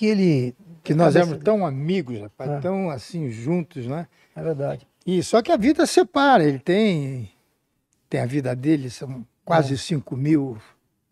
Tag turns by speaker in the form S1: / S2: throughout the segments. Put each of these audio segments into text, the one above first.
S1: que ele. Que nós éramos tão amigos, rapaz, é. tão assim juntos, né? É verdade. E só que a vida separa, ele tem. Tem a vida dele, são quase é. 5 mil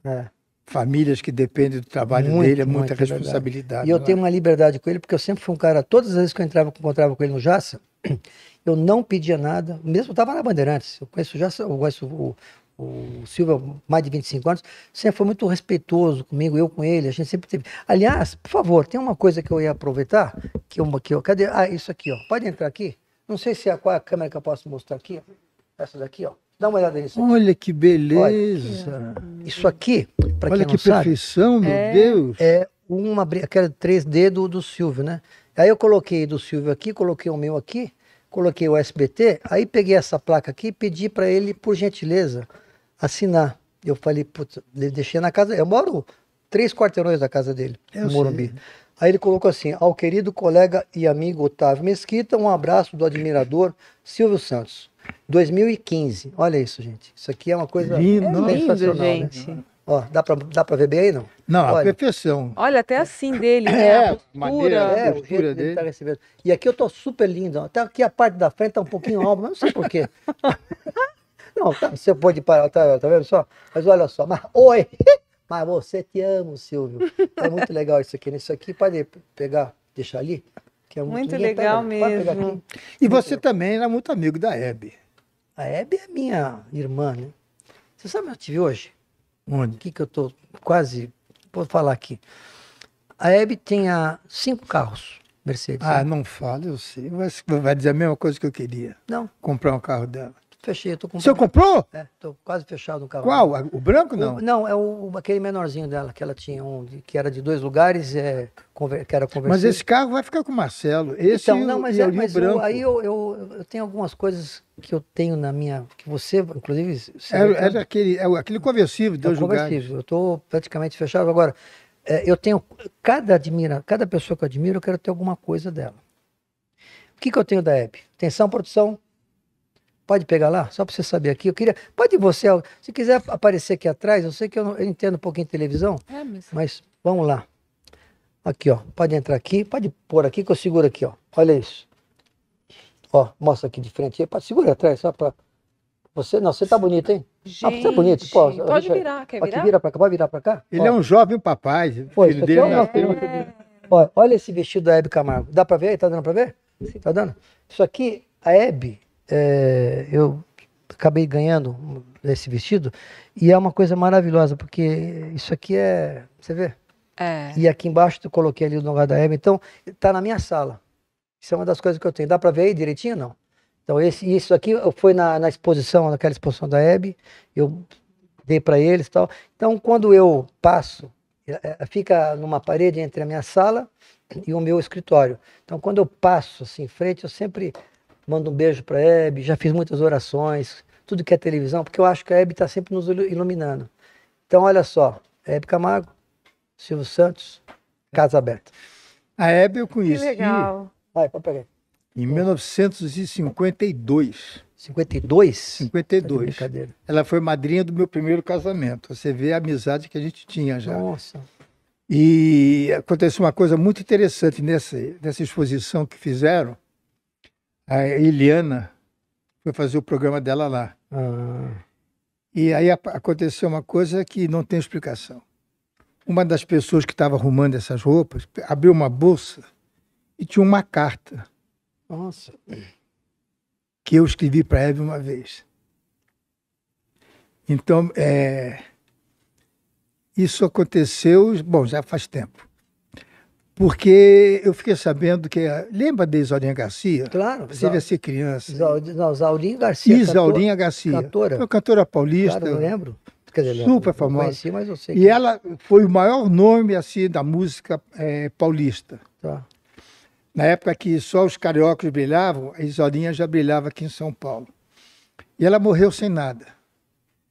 S1: é. famílias que dependem do trabalho muito, dele, é muita é responsabilidade. Verdade. E eu né? tenho
S2: uma liberdade com ele, porque eu sempre fui um cara, todas as vezes que eu entrava, encontrava com ele no Jaça, eu não pedia nada, mesmo estava na Bandeirantes. Eu conheço já, eu conheço o, o Silva, mais de 25 anos, sempre foi muito respeitoso comigo, eu com ele, a gente sempre teve. Aliás, por favor, tem uma coisa que eu ia aproveitar, que uma que eu, cadê? Ah, isso aqui, ó. Pode entrar aqui? Não sei se é qual é a câmera que eu posso mostrar aqui, Essa daqui, ó. Dá uma olhada nisso. Aqui. Olha que beleza. Olha, isso aqui, para quem não sabe. Olha que perfeição, meu é... Deus. É uma aquela 3D do, do Silvio, né? Aí eu coloquei do Silvio aqui, coloquei o meu aqui, coloquei o SBT, aí peguei essa placa aqui e pedi para ele, por gentileza, assinar. Eu falei, putz, deixei na casa, eu moro três quarteirões da casa dele, eu no Morumbi. Sei. Aí ele colocou assim: ao querido colega e amigo Otávio Mesquita, um abraço do admirador Silvio Santos. 2015. Olha isso, gente. Isso aqui é uma coisa lindo, lindo né? gente. Né? Ó, dá pra, dá pra ver bem aí, não? Não, Olha. a perfeição. Olha, até assim dele, né? É, a postura. É, a postura dele. Tá recebendo. E aqui eu tô super lindo. Até tá aqui a parte da frente tá um pouquinho alta, mas não sei porquê. Não, tá, você pode parar, tá, tá vendo só? Mas olha só, mas oi! Mas você te amo, Silvio. É muito legal isso aqui. Né? Isso aqui pode pegar, deixar ali. Que é muito, muito legal tá, mesmo. E você também era muito amigo da Hebe. A Hebe é minha irmã, né? Você sabe onde eu tive hoje? Onde? O que, que eu tô quase. Vou falar aqui. A Hebe tinha cinco carros Mercedes. Ah, né? não fala, eu sei. Mas vai dizer a mesma coisa que eu queria. Não. Comprar um carro dela fechei, tô Você comprou? É, tô quase fechado no cavalo. Qual? O branco não? O, não, é o, aquele menorzinho dela, que ela tinha, um, que era de dois lugares, é, conver, que era conversível. Mas esse
S1: carro vai ficar com o Marcelo.
S2: Esse então, não, mas, é, mas branco. aí eu, eu, eu, tenho algumas coisas que eu tenho na minha. que você, inclusive. Você era, era aquele, é, é, é aquele conversível de é dois é conversível. Eu tô praticamente fechado. Agora, eu tenho. Cada, admira, cada pessoa que eu admiro, eu quero ter alguma coisa dela. O que, que eu tenho da Hebe? Atenção, produção. Pode pegar lá, só para você saber aqui. Eu queria. Pode você, se quiser aparecer aqui atrás, eu sei que eu, não, eu entendo um pouquinho de televisão, é, mas... mas vamos lá. Aqui, ó. Pode entrar aqui, pode pôr aqui que eu seguro aqui, ó. Olha isso. Ó, mostra aqui de frente. Pode segura atrás, só para você, não, você tá bonito, hein? Gente, ah, você tá bonito. Pô, pode virar, quer virar? Pode virar pra cá, pode virar pra cá? Ele é ó. é um jovem papai. Pois. filho né? é dele é, é... Olha, olha esse vestido da Hebe Camargo. Dá pra ver aí? Tá dando pra ver? Sim. Tá dando? Isso aqui, a Hebe, é, eu acabei ganhando esse vestido e é uma coisa maravilhosa, porque isso aqui é. Você vê? É. E aqui embaixo eu coloquei ali o lugar da Hebe, então está na minha sala. Isso é uma das coisas que eu tenho. Dá para ver aí direitinho não? Então, esse, isso aqui foi na, na exposição, naquela exposição da Hebe, eu dei para eles e tal. Então, quando eu passo, é, é, fica numa parede entre a minha sala e o meu escritório. Então, quando eu passo assim em frente, eu sempre Mando um beijo para a Hebe, já fiz muitas orações, tudo que é televisão, porque eu acho que a Hebe está sempre nos iluminando. Então, olha só, Hebe Camargo, Silvio Santos, Casa Aberta. A Hebe eu conheci. Que legal. Vai, pode pegar. Em 1952.
S1: 52? 52. Tá Ela foi madrinha do meu primeiro casamento. Você vê a amizade que a gente tinha já. Nossa. E aconteceu uma coisa muito interessante nessa, nessa exposição que fizeram a Eliana foi fazer o programa dela lá. Ah. E aí aconteceu uma coisa que não tem explicação. Uma das pessoas que estava arrumando essas roupas abriu uma bolsa e tinha uma carta. Nossa. Que eu escrevi para Eve uma vez. Então, é, isso aconteceu, bom, já faz tempo. Porque eu fiquei sabendo que. Eh, lembra de Isaurinha Garcia? Claro. Você Isau... devia ser criança.
S2: Não, Isaurinha Garcia. Isaurinha cantor... Garcia. Cantora. Foi
S1: cantora paulista. Claro, eu
S2: lembro. Dizer, super famosa. Conheci, mas eu sei e que... É.
S1: ela foi o maior nome assim da música é, paulista. Tá. Na época que só os cariocas brilhavam, a Isaurinha já brilhava aqui em São Paulo. E ela morreu sem nada.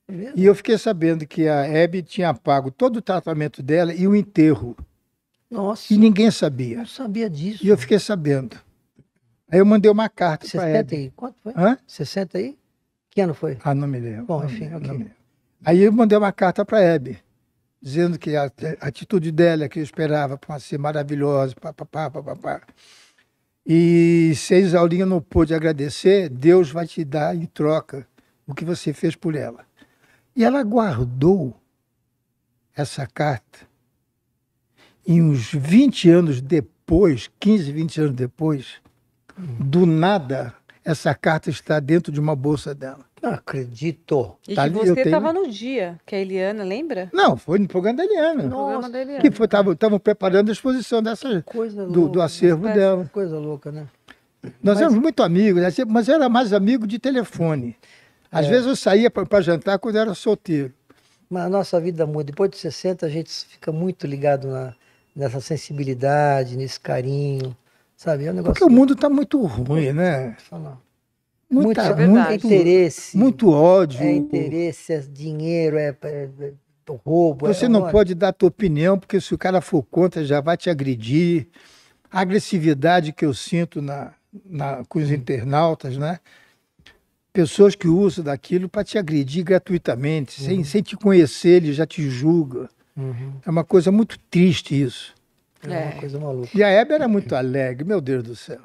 S1: É e eu fiquei sabendo que a Hebe tinha pago todo o tratamento dela e o enterro. Nossa. E ninguém sabia. Eu sabia disso. E eu fiquei sabendo. Aí eu mandei uma carta para ela. 60 aí?
S2: Quanto foi? Hã?
S1: 60 aí? Que ano foi? Ah, não me lembro. Bom, enfim, não, okay. não lembro. Aí eu mandei uma carta para a Hebe, dizendo que a, a, atitude dela, que eu esperava para ser maravilhosa, papapá, papapá. E se a Isaurinha não pôde agradecer, Deus vai te dar em troca o que você fez por ela. E ela guardou essa carta e uns 20 anos depois, 15, 20 anos depois, do nada, essa carta está dentro de uma bolsa dela. Não acredito. E tá, que você estava
S2: tenho... no dia, que é a Eliana, lembra? Não,
S1: foi no programa da Eliana. No Programa da Eliana. Que estavam preparando a exposição dessa, coisa do, louca, do né? acervo é. dela.
S2: Coisa louca, né?
S1: Nós mas... éramos muito amigos, né? mas era
S2: mais amigo de telefone. Às é. vezes eu saía para jantar quando eu era solteiro. Mas a nossa vida muda. Depois de 60, a gente fica muito ligado na, nessa sensibilidade, nesse carinho, sabe? É um negócio Porque o mundo está muito ruim, né? Muita, é muito, interesse. Muito ódio. É interesse, é dinheiro, é, é, é roubo. É Você não pode
S1: dar a tua opinião, porque se o cara for contra, já vai te agredir. A agressividade que eu sinto na, na, com os internautas, né? Pessoas que usam daquilo para te agredir gratuitamente, uhum. sem, sem te conhecer, ele já te julga. Uhum. É uma coisa muito triste isso.
S2: É, é uma coisa maluca.
S1: E a Hebe era muito alegre, meu Deus do céu.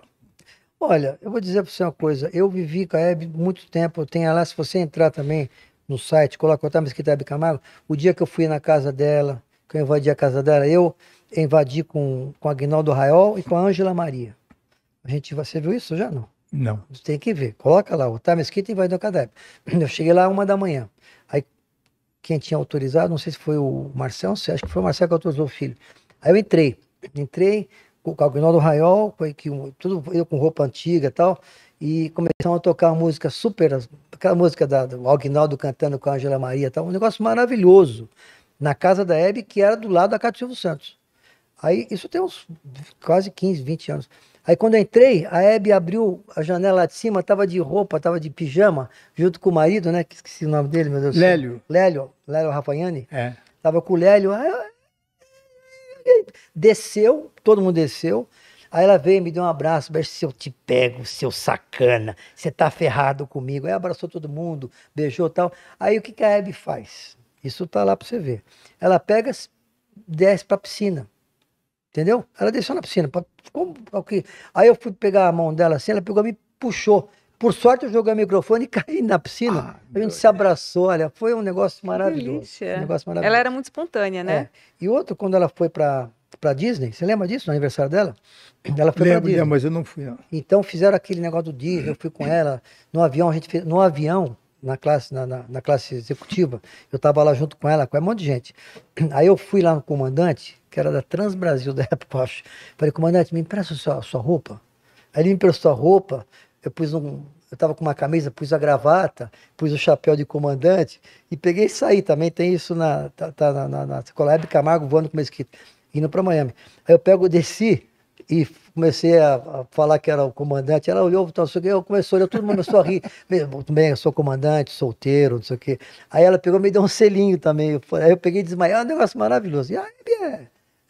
S2: Olha, eu vou dizer para você uma coisa. Eu vivi com a Hebe muito tempo. Tem lá, se você entrar também no site, coloca o Mesquita Hebe Camargo, o dia que eu fui na casa dela, que eu invadi a casa dela, eu invadi com, com Agnaldo Raiol e com a Ângela Maria. A gente, você viu isso já não? Não. tem que ver. Coloca lá, o Tá Mesquita invadiu a casa Eu cheguei lá uma da manhã. Aí quem tinha autorizado, não sei se foi o Marcelo, acho que foi o Marcelo que autorizou o filho. Aí eu entrei, entrei com o Calguinol do Raiol, que, tudo eu com roupa antiga e tal, e começaram a tocar uma música super, aquela música da, do Aguinaldo cantando com a Angela Maria tal, um negócio maravilhoso, na casa da Hebe, que era do lado da Cativo Santos. Aí, isso tem uns quase 15, 20 anos. Aí quando eu entrei, a Hebe abriu a janela lá de cima, tava de roupa, tava de pijama, junto com o marido, né? Que esqueci o nome dele, meu Deus. Lélio. Lélio, Lélio Rafagnani. É. Tava com o Lélio. Aí, desceu, todo mundo desceu. Aí ela veio, me deu um abraço, beijo, se eu te pego, seu sacana, você tá ferrado comigo. Aí abraçou todo mundo, beijou tal. Aí o que, que a Hebe faz? Isso tá lá para você ver. Ela pega, desce pra piscina. Entendeu? Ela deixou na piscina. Pra, como, quê? Aí eu fui pegar a mão dela assim, ela pegou me puxou. Por sorte, eu joguei o microfone e caí na piscina. Ah, a gente se abraçou, olha, foi um negócio maravilhoso. Um negócio maravilhoso. Ela era muito espontânea, né? É. E outro, quando ela foi para para Disney, você lembra disso, no aniversário dela? Ela foi Lembro, Disney. mas eu não fui. Não. Então fizeram aquele negócio do Disney, eu fui com ela. No avião, a gente fez, no avião, na classe, na, na, na classe executiva, eu estava lá junto com ela, com um monte de gente. Aí eu fui lá no comandante, que era da Trans Brasil da época, acho. Falei, comandante, me empresta a sua, a sua roupa? Aí ele me emprestou a roupa, eu pus um, eu estava com uma camisa, pus a gravata, pus o chapéu de comandante e peguei e saí. Também tem isso na, tá, tá, na, na, na Colab Camargo voando com meu esquito, indo para Miami. Aí eu pego, desci e comecei a, a, falar que era o comandante, ela olhou, não sei o que, eu comecei a olhar, todo mundo começou a rir, também, eu sou comandante, solteiro, não sei o quê. Aí ela pegou, me deu um selinho também, aí eu peguei e desmaiei, é um negócio maravilhoso. E aí, é,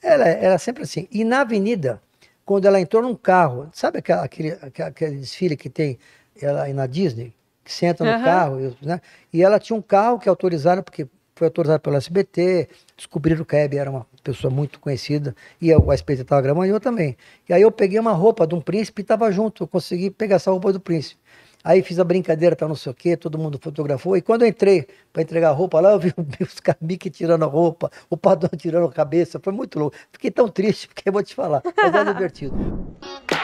S2: ela era sempre assim. E na avenida, quando ela entrou num carro, sabe aquele, aquele, aquele desfile que tem ela, na Disney? Que senta no uhum. carro, né? E ela tinha um carro que autorizaram, porque foi autorizado pelo SBT, descobriram que a Hebe era uma pessoa muito conhecida e o SBT estava eu também. E aí eu peguei uma roupa de um príncipe e estava junto, eu consegui pegar essa roupa do príncipe. Aí fiz a brincadeira, tá não sei o quê, todo mundo fotografou. E quando eu entrei para entregar a roupa lá, eu vi os Kamik tirando a roupa, o Padrão tirando a cabeça. Foi muito louco. Fiquei tão triste, porque eu vou te falar, mas é divertido.